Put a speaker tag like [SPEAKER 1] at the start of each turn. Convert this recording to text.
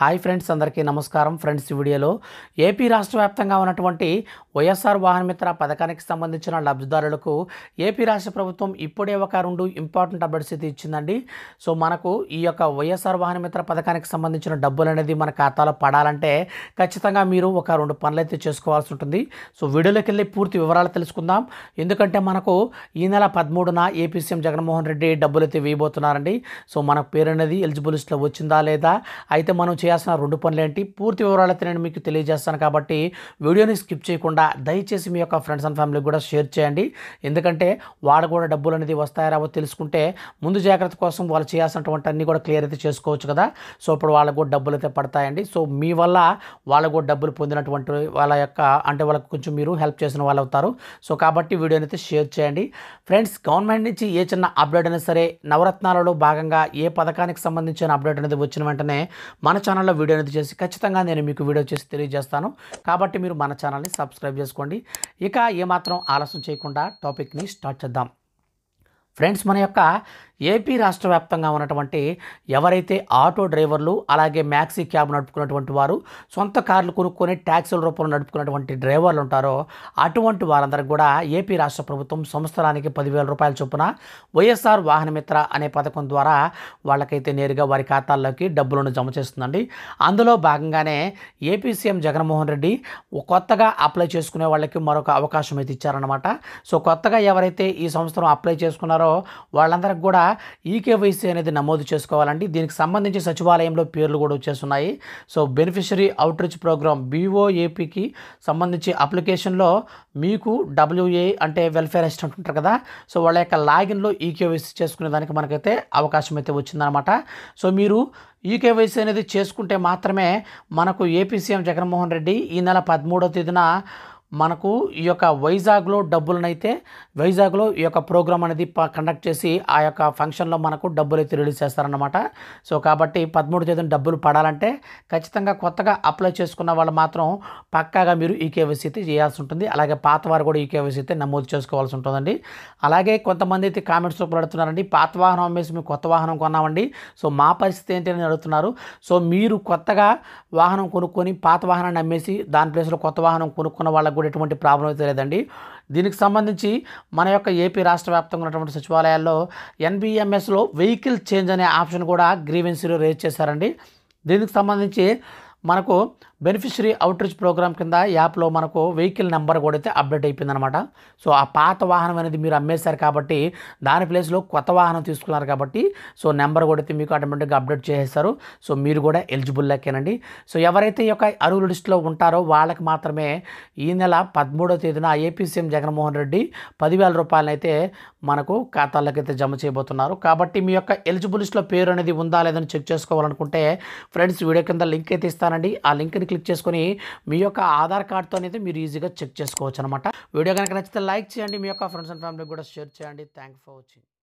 [SPEAKER 1] hi friends అందరికీ నమస్కారం friends ఈ వీడియోలో ఏపీ రాష్ట్ర వ్యాప్తంగా ఉన్నటువంటి వైఎస్ఆర్ వాహనమిత్ర పథకానికి సంబంధించిన లబ్ధిదారులకు ఏపీ రాష్ట్ర ప్రభుత్వం ఇప్పుడే ఒక రెండు ఇంపార్టెంట్ అప్డేట్స్ అయితే ఇచ్చిందండి సో మనకు ఈ యొక్క వైఎస్ఆర్ వాహనమిత్ర పథకానికి సంబంధించిన డబ్బులు అనేది మన ఖాతాలో పడాలంటే ఖచ్చితంగా మీరు ఒక రెండు పనులు అయితే చేసుకోవాల్సి ఉంటుంది సో వీడియోలోకి వెళ్ళి పూర్తి వివరాలు తెలుసుకుందాం ఎందుకంటే మనకు ఈ నెల పదమూడున ఏపీ సీఎం జగన్మోహన్ రెడ్డి డబ్బులు అయితే వేయబోతున్నారండి సో మనకు పేరు అనేది ఎలిజిబుల్ లిస్ట్లో వచ్చిందా లేదా అయితే మనం చేయాల్సిన రెండు ఏంటి పూర్తి వివరాలు అయితే నేను మీకు తెలియజేస్తాను కాబట్టి వీడియోని స్కిప్ చేయకుండా దయచేసి మీ యొక్క ఫ్రెండ్స్ అండ్ ఫ్యామిలీకి కూడా షేర్ చేయండి ఎందుకంటే వాళ్ళు కూడా డబ్బులు అనేది వస్తాయా రావో తెలుసుకుంటే ముందు జాగ్రత్త కోసం వాళ్ళు చేయాల్సినటువంటి అన్నీ కూడా క్లియర్ అయితే చేసుకోవచ్చు కదా సో ఇప్పుడు వాళ్ళకు కూడా డబ్బులు అయితే పడతాయండి సో మీ వల్ల వాళ్ళకు కూడా డబ్బులు పొందినటువంటి వాళ్ళ యొక్క అంటే వాళ్ళకు కొంచెం మీరు హెల్ప్ చేసిన వాళ్ళు అవుతారు సో కాబట్టి వీడియోని అయితే షేర్ చేయండి ఫ్రెండ్స్ గవర్నమెంట్ నుంచి ఏ చిన్న అప్డేట్ అయినా సరే నవరత్నాలలో భాగంగా ఏ పథకానికి సంబంధించిన అప్డేట్ అనేది వచ్చిన వెంటనే మన ఛానల్ ఛానల్లో వీడియో అనేది చేసి ఖచ్చితంగా నేను మీకు వీడియో చేసి తెలియజేస్తాను కాబట్టి మీరు మన ఛానల్ని సబ్స్క్రైబ్ చేసుకోండి ఇక ఏమాత్రం ఆలస్యం చేయకుండా టాపిక్ని స్టార్ట్ చేద్దాం ఫ్రెండ్స్ మన యొక్క ఏపీ రాష్ట్ర వ్యాప్తంగా ఉన్నటువంటి ఎవరైతే ఆటో డ్రైవర్లు అలాగే మ్యాక్సీ క్యాబ్ నడుపుకున్నటువంటి వారు సొంత కార్లు కొనుక్కొని ట్యాక్సీల రూపంలో నడుపుకున్నటువంటి డ్రైవర్లు ఉంటారో అటువంటి వారందరికీ కూడా ఏపీ రాష్ట్ర ప్రభుత్వం సంవత్సరానికి పదివేల రూపాయల చొప్పున వైఎస్ఆర్ వాహనమిత్ర అనే పథకం ద్వారా వాళ్ళకైతే నేరుగా వారి ఖాతాల్లోకి డబ్బులను జమ చేస్తుందండి అందులో భాగంగానే ఏపీ సీఎం జగన్మోహన్ రెడ్డి కొత్తగా అప్లై చేసుకునే వాళ్ళకి మరొక అవకాశం అయితే ఇచ్చారనమాట సో కొత్తగా ఎవరైతే ఈ సంవత్సరం అప్లై చేసుకున్నారో ఉన్నారో వాళ్ళందరికి కూడా ఈకేవైసీ అనేది నమోదు చేసుకోవాలండి దీనికి సంబంధించి సచివాలయంలో పేర్లు కూడా వచ్చేస్తున్నాయి సో బెనిఫిషరీ అవుట్రీచ్ ప్రోగ్రామ్ బీఓఏపీకి సంబంధించి అప్లికేషన్లో మీకు డబ్ల్యూఏ అంటే వెల్ఫేర్ అసిస్టెంట్ ఉంటారు కదా సో వాళ్ళ యొక్క లాగిన్లో ఈకేవైసీ చేసుకునే దానికి మనకైతే అవకాశం అయితే వచ్చిందనమాట సో మీరు ఈకేవైసీ అనేది చేసుకుంటే మాత్రమే మనకు ఏపీ సీఎం జగన్మోహన్ రెడ్డి ఈ నెల పదమూడవ తేదీన మనకు ఈ యొక్క వైజాగ్లో డబ్బులనైతే వైజాగ్లో ఈ యొక్క ప్రోగ్రామ్ అనేది కండక్ట్ చేసి ఆ యొక్క ఫంక్షన్లో మనకు డబ్బులు అయితే రిలీజ్ చేస్తారనమాట సో కాబట్టి పదమూడు తేదీన డబ్బులు పడాలంటే ఖచ్చితంగా కొత్తగా అప్లై చేసుకున్న వాళ్ళు మాత్రం పక్కాగా మీరు ఈ కేవైసీ అయితే చేయాల్సి ఉంటుంది అలాగే పాత వారు కూడా ఈ కేవైసీ అయితే నమోదు చేసుకోవాల్సి ఉంటుందండి అలాగే కొంతమంది అయితే కామెంట్స్ పెడుతున్నారండి పాత వాహనం అమ్మేసి మేము కొత్త వాహనం కొన్నామండి సో మా పరిస్థితి ఏంటి అని అడుగుతున్నారు సో మీరు కొత్తగా వాహనం కొనుక్కొని పాత వాహనాన్ని అమ్మేసి దాని ప్లేస్లో కొత్త వాహనం కొనుక్కున్న వాళ్ళకు కూడా ఎటువంటి ప్రాబ్లం అయితే లేదండి దీనికి సంబంధించి మన యొక్క ఏపీ రాష్ట్ర వ్యాప్తంగా ఉన్నటువంటి సచివాలయాల్లో ఎన్బిఎంఎస్లో వెహికల్ చేంజ్ అనే ఆప్షన్ కూడా గ్రీవెన్సీలో రేజ్ చేశారండి దీనికి సంబంధించి మనకు బెనిఫిషరీ అవుట్రీచ్ ప్రోగ్రామ్ కింద యాప్లో మనకు వెహికల్ నెంబర్ కూడా అయితే అప్డేట్ అయిపోయిందనమాట సో ఆ పాత వాహనం అనేది మీరు అమ్మేశారు కాబట్టి దాని ప్లేస్లో కొత్త వాహనం తీసుకున్నారు కాబట్టి సో నెంబర్ కూడా అయితే మీకు ఆటోమేటిక్గా అప్డేట్ చేసేస్తారు సో మీరు కూడా ఎలిజిబుల్ లెక్కేనండి సో ఎవరైతే ఈ యొక్క అరువుల లిస్టులో ఉంటారో వాళ్ళకి మాత్రమే ఈ నెల పదమూడో తేదీన ఏపీ సీఎం జగన్మోహన్ రెడ్డి పదివేల అయితే మనకు అయితే జమ చేయబోతున్నారు కాబట్టి మీ యొక్క ఎలిజిబుల్ లిస్ట్లో పేరు అనేది ఉందా లేదని చెక్ చేసుకోవాలనుకుంటే ఫ్రెండ్స్ వీడియో కింద లింక్ అయితే ఇస్తానండి ఆ లింక్ని క్లిక్ చేసుకొని మీ యొక్క ఆధార్ కార్డ్తో అయితే మీరు ఈజీగా చెక్ చేసుకోవచ్చు అనమాట వీడియో కనుక నచ్చితే లైక్ చేయండి మీ యొక్క ఫ్రెండ్స్ అండ్ ఫ్యామిలీకి కూడా షేర్ చేయండి థ్యాంక్ ఫర్ వాచింగ్